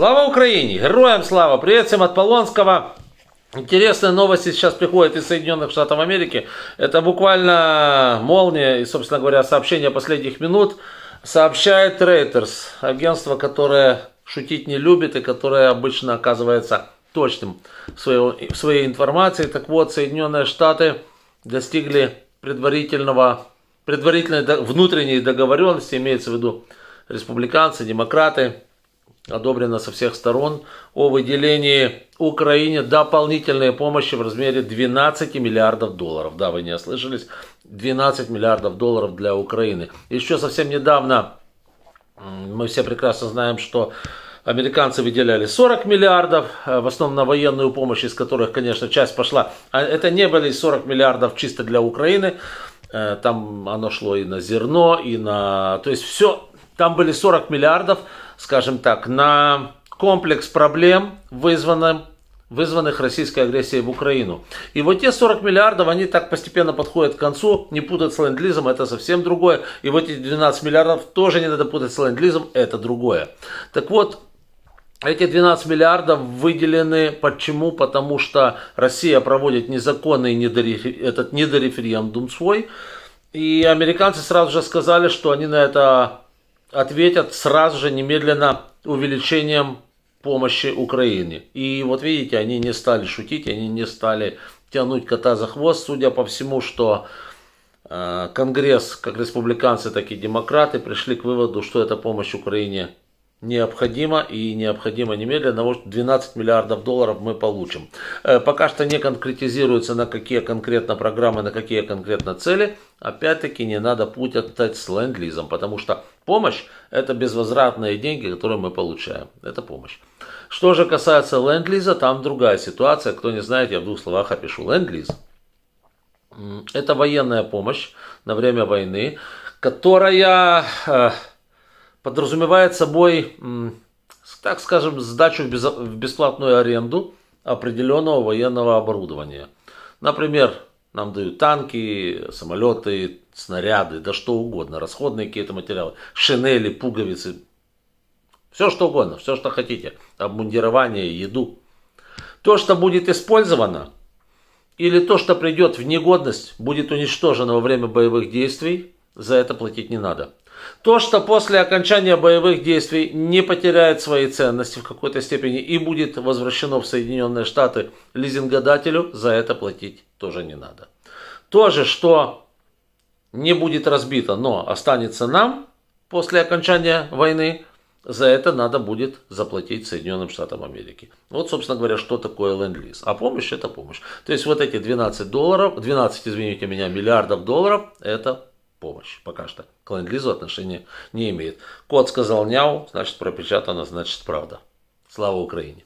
Слава Украине! Героям слава! Привет всем от Полонского! Интересные новости сейчас приходят из Соединенных Штатов Америки. Это буквально молния и, собственно говоря, сообщение последних минут. Сообщает Reuters, агентство, которое шутить не любит и которое обычно оказывается точным в своей, в своей информации. Так вот, Соединенные Штаты достигли предварительного, предварительной внутренней договоренности, имеется в виду республиканцы, демократы, одобрено со всех сторон, о выделении Украине дополнительной помощи в размере 12 миллиардов долларов. Да, вы не ослышались, 12 миллиардов долларов для Украины. Еще совсем недавно, мы все прекрасно знаем, что Американцы выделяли 40 миллиардов, э, в основном на военную помощь, из которых, конечно, часть пошла. А это не были 40 миллиардов чисто для Украины. Э, там оно шло и на зерно, и на... То есть все там были 40 миллиардов, скажем так, на комплекс проблем, вызванным вызванных российской агрессией в Украину. И вот те 40 миллиардов, они так постепенно подходят к концу, не путать с ленд-лизом, это совсем другое. И вот эти 12 миллиардов тоже не надо путать с ленд-лизом, это другое. Так вот, эти 12 миллиардов выделены почему? Потому что Россия проводит незаконный недорефер... этот недореферендум свой, и американцы сразу же сказали, что они на это ответят сразу же немедленно увеличением помощи Украине. И вот видите, они не стали шутить, они не стали тянуть кота за хвост, судя по всему, что э, Конгресс, как республиканцы, так и демократы, пришли к выводу, что эта помощь Украине необходимо и необходимо немедленно, потому что 12 миллиардов долларов мы получим. Э, пока что не конкретизируется на какие конкретно программы, на какие конкретно цели. Опять-таки не надо путать с ленд-лизом, потому что помощь это безвозвратные деньги, которые мы получаем. Это помощь. Что же касается ленд-лиза, там другая ситуация. Кто не знает, я в двух словах опишу ленд-лиз. Это военная помощь на время войны, которая э, подразумевает собой, так скажем, сдачу в бесплатную аренду определенного военного оборудования. Например, нам дают танки, самолеты, снаряды, да что угодно, расходные какие-то материалы, шинели, пуговицы, все что угодно, все что хотите, обмундирование, еду. То, что будет использовано, или то, что придет в негодность, будет уничтожено во время боевых действий, за это платить не надо. То, что после окончания боевых действий не потеряет своей ценности в какой-то степени и будет возвращено в Соединенные Штаты лизингодателю, за это платить тоже не надо. То же, что не будет разбито, но останется нам после окончания войны, за это надо будет заплатить Соединенным Штатам Америки. Вот, собственно говоря, что такое ленд-лиз. А помощь – это помощь. То есть вот эти 12 долларов, 12, извините меня, миллиардов долларов – это помощь. Пока что к ленд-лизу отношения не имеет. Кот сказал няу, значит пропечатано, значит правда. Слава Украине!